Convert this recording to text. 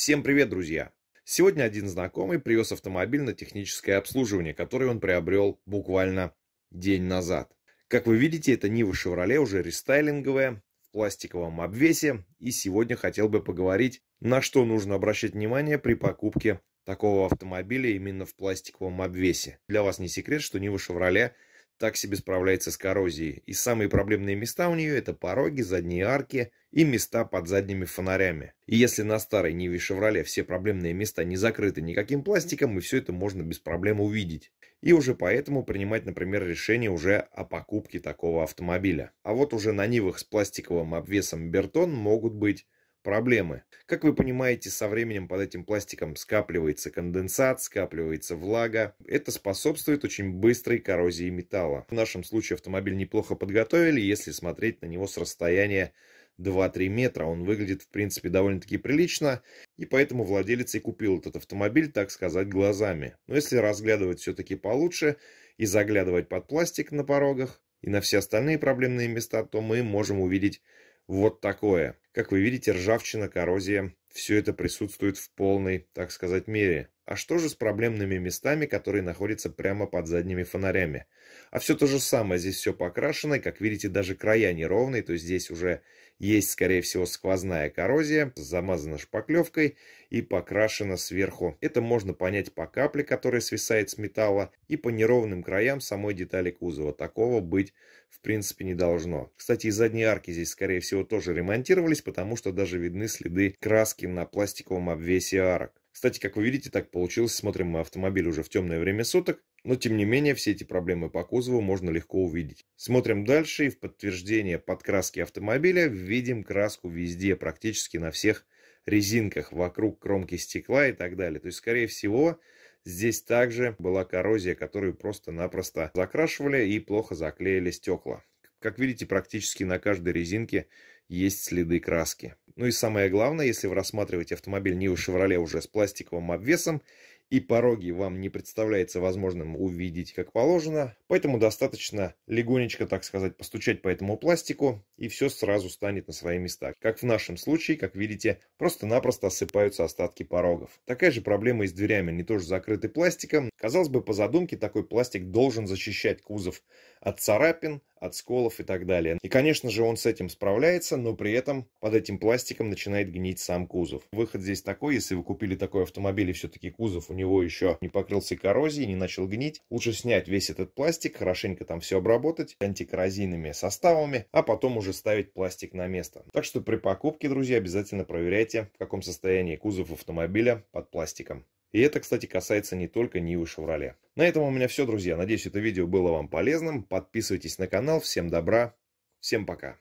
Всем привет, друзья! Сегодня один знакомый привез автомобиль на техническое обслуживание, который он приобрел буквально день назад. Как вы видите, это Нива Шевроле уже рестайлинговая, в пластиковом обвесе, и сегодня хотел бы поговорить, на что нужно обращать внимание при покупке такого автомобиля именно в пластиковом обвесе. Для вас не секрет, что Нива Шевроле так себе справляется с коррозией. И самые проблемные места у нее это пороги, задние арки и места под задними фонарями. И если на старой Ниве Шевроле все проблемные места не закрыты никаким пластиком, и все это можно без проблем увидеть. И уже поэтому принимать, например, решение уже о покупке такого автомобиля. А вот уже на Нивах с пластиковым обвесом Бертон могут быть проблемы. Как вы понимаете, со временем под этим пластиком скапливается конденсат, скапливается влага. Это способствует очень быстрой коррозии металла. В нашем случае автомобиль неплохо подготовили, если смотреть на него с расстояния 2-3 метра. Он выглядит, в принципе, довольно-таки прилично, и поэтому владелец и купил этот автомобиль, так сказать, глазами. Но если разглядывать все-таки получше и заглядывать под пластик на порогах и на все остальные проблемные места, то мы можем увидеть вот такое. Как вы видите, ржавчина, коррозия, все это присутствует в полной, так сказать, мере. А что же с проблемными местами, которые находятся прямо под задними фонарями? А все то же самое, здесь все покрашено, и, как видите, даже края неровные, то есть здесь уже есть, скорее всего, сквозная коррозия, замазана шпаклевкой и покрашена сверху. Это можно понять по капле, которая свисает с металла, и по неровным краям самой детали кузова. Такого быть, в принципе, не должно. Кстати, и задние арки здесь, скорее всего, тоже ремонтировались, потому что даже видны следы краски на пластиковом обвесе арок. Кстати, как вы видите, так получилось. Смотрим мы автомобиль уже в темное время суток, но тем не менее все эти проблемы по кузову можно легко увидеть. Смотрим дальше и в подтверждение подкраски автомобиля видим краску везде, практически на всех резинках, вокруг кромки стекла и так далее. То есть, скорее всего, здесь также была коррозия, которую просто-напросто закрашивали и плохо заклеили стекла. Как видите, практически на каждой резинке есть следы краски. Ну и самое главное, если вы рассматриваете автомобиль не у Шевроле уже с пластиковым обвесом, и пороги вам не представляется возможным увидеть как положено, поэтому достаточно легонечко, так сказать, постучать по этому пластику, и все сразу станет на свои места. Как в нашем случае, как видите, просто-напросто осыпаются остатки порогов. Такая же проблема и с дверями, они тоже закрыты пластиком. Казалось бы, по задумке такой пластик должен защищать кузов от царапин, от сколов и так далее. И, конечно же, он с этим справляется, но при этом под этим пластиком начинает гнить сам кузов. Выход здесь такой, если вы купили такой автомобиль и все-таки кузов у него еще не покрылся коррозией, не начал гнить, лучше снять весь этот пластик, хорошенько там все обработать антикоррозийными составами, а потом уже ставить пластик на место. Так что при покупке, друзья, обязательно проверяйте, в каком состоянии кузов автомобиля под пластиком. И это, кстати, касается не только Нивы Шевроле. На этом у меня все, друзья. Надеюсь, это видео было вам полезным. Подписывайтесь на канал. Всем добра. Всем пока.